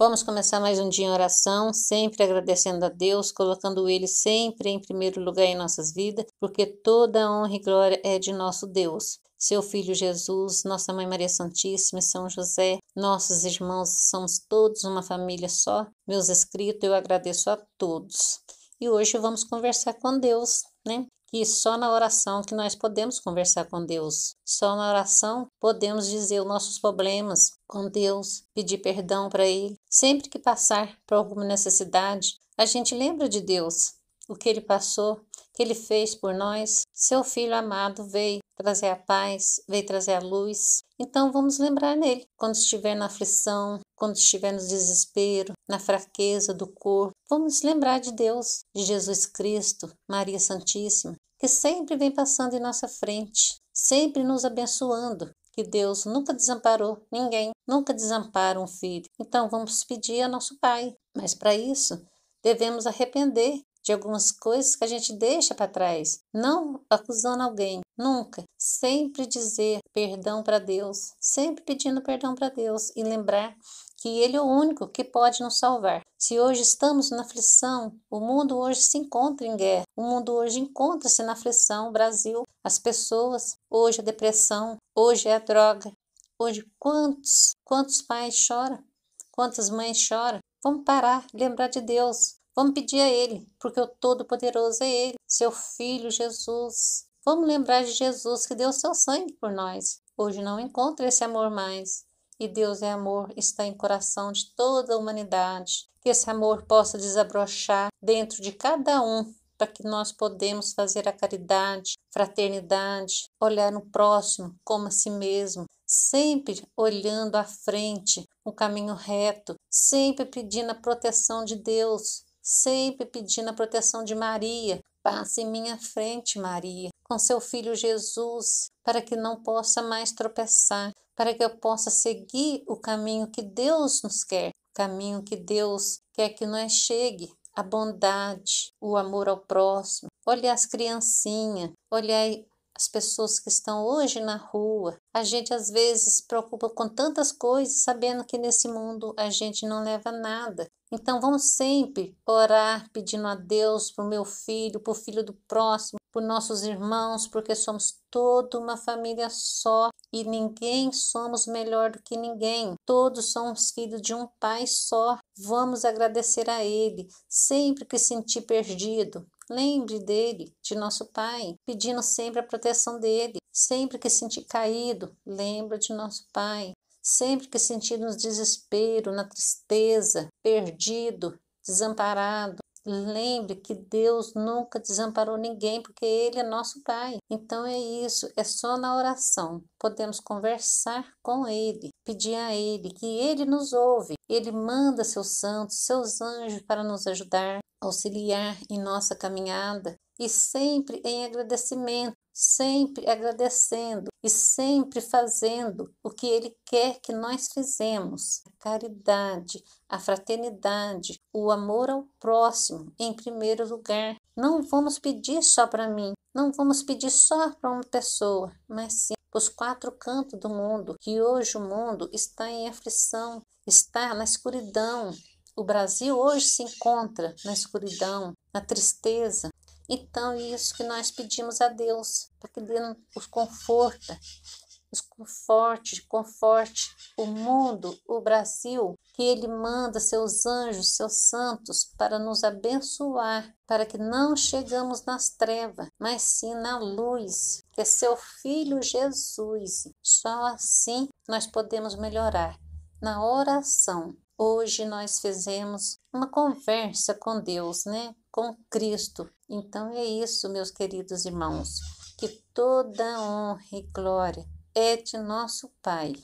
Vamos começar mais um dia em oração, sempre agradecendo a Deus, colocando Ele sempre em primeiro lugar em nossas vidas, porque toda a honra e glória é de nosso Deus. Seu Filho Jesus, Nossa Mãe Maria Santíssima São José, nossos irmãos, somos todos uma família só. Meus escritos, eu agradeço a todos. E hoje vamos conversar com Deus, né? que só na oração que nós podemos conversar com Deus. Só na oração podemos dizer os nossos problemas com Deus, pedir perdão para Ele. Sempre que passar por alguma necessidade, a gente lembra de Deus, o que Ele passou, o que Ele fez por nós. Seu Filho amado veio trazer a paz, veio trazer a luz. Então vamos lembrar nele quando estiver na aflição, quando estiver no desespero, na fraqueza do corpo, vamos lembrar de Deus, de Jesus Cristo, Maria Santíssima, que sempre vem passando em nossa frente, sempre nos abençoando, que Deus nunca desamparou ninguém, nunca desampara um filho. Então vamos pedir a nosso Pai, mas para isso devemos arrepender de algumas coisas que a gente deixa para trás, não acusando alguém, nunca, sempre dizer perdão para Deus, sempre pedindo perdão para Deus e lembrar que Ele é o único que pode nos salvar. Se hoje estamos na aflição, o mundo hoje se encontra em guerra, o mundo hoje encontra-se na aflição, o Brasil, as pessoas, hoje a depressão, hoje é a droga. Hoje, quantos, quantos pais choram? Quantas mães choram? Vamos parar, lembrar de Deus. Vamos pedir a Ele, porque o Todo-Poderoso é Ele, seu Filho Jesus. Vamos lembrar de Jesus que deu seu sangue por nós. Hoje não encontra esse amor mais. E Deus é amor, está em coração de toda a humanidade. Que esse amor possa desabrochar dentro de cada um, para que nós podemos fazer a caridade, fraternidade, olhar no próximo como a si mesmo, sempre olhando à frente, o caminho reto, sempre pedindo a proteção de Deus, sempre pedindo a proteção de Maria. Passe em minha frente, Maria, com seu filho Jesus, para que não possa mais tropeçar, para que eu possa seguir o caminho que Deus nos quer, o caminho que Deus quer que nós chegue, a bondade, o amor ao próximo. Olha as criancinhas, olha as pessoas que estão hoje na rua. A gente às vezes se preocupa com tantas coisas, sabendo que nesse mundo a gente não leva nada. Então vamos sempre orar pedindo a Deus para o meu filho, para o filho do próximo, por nossos irmãos, porque somos toda uma família só e ninguém somos melhor do que ninguém. Todos somos filhos de um pai só. Vamos agradecer a ele sempre que sentir perdido. Lembre dele, de nosso Pai, pedindo sempre a proteção dele. Sempre que sentir caído, lembra de nosso Pai. Sempre que sentir sentirmos desespero, na tristeza, perdido, desamparado, Lembre que Deus nunca desamparou ninguém, porque Ele é nosso Pai. Então é isso, é só na oração. Podemos conversar com Ele, pedir a Ele que Ele nos ouve. Ele manda seus santos, seus anjos para nos ajudar, auxiliar em nossa caminhada e sempre em agradecimento, sempre agradecendo e sempre fazendo o que Ele quer que nós fizemos. A caridade, a fraternidade, o amor ao próximo em primeiro lugar. Não vamos pedir só para mim, não vamos pedir só para uma pessoa, mas sim para os quatro cantos do mundo, que hoje o mundo está em aflição, está na escuridão. O Brasil hoje se encontra na escuridão, na tristeza, então, isso que nós pedimos a Deus, para que Deus nos conforta, nos conforte, conforte o mundo, o Brasil, que Ele manda seus anjos, seus santos, para nos abençoar, para que não chegamos nas trevas, mas sim na luz, que é seu Filho Jesus. Só assim nós podemos melhorar. Na oração, hoje nós fizemos uma conversa com Deus, né? Com Cristo, então é isso, meus queridos irmãos, que toda honra e glória é de nosso Pai.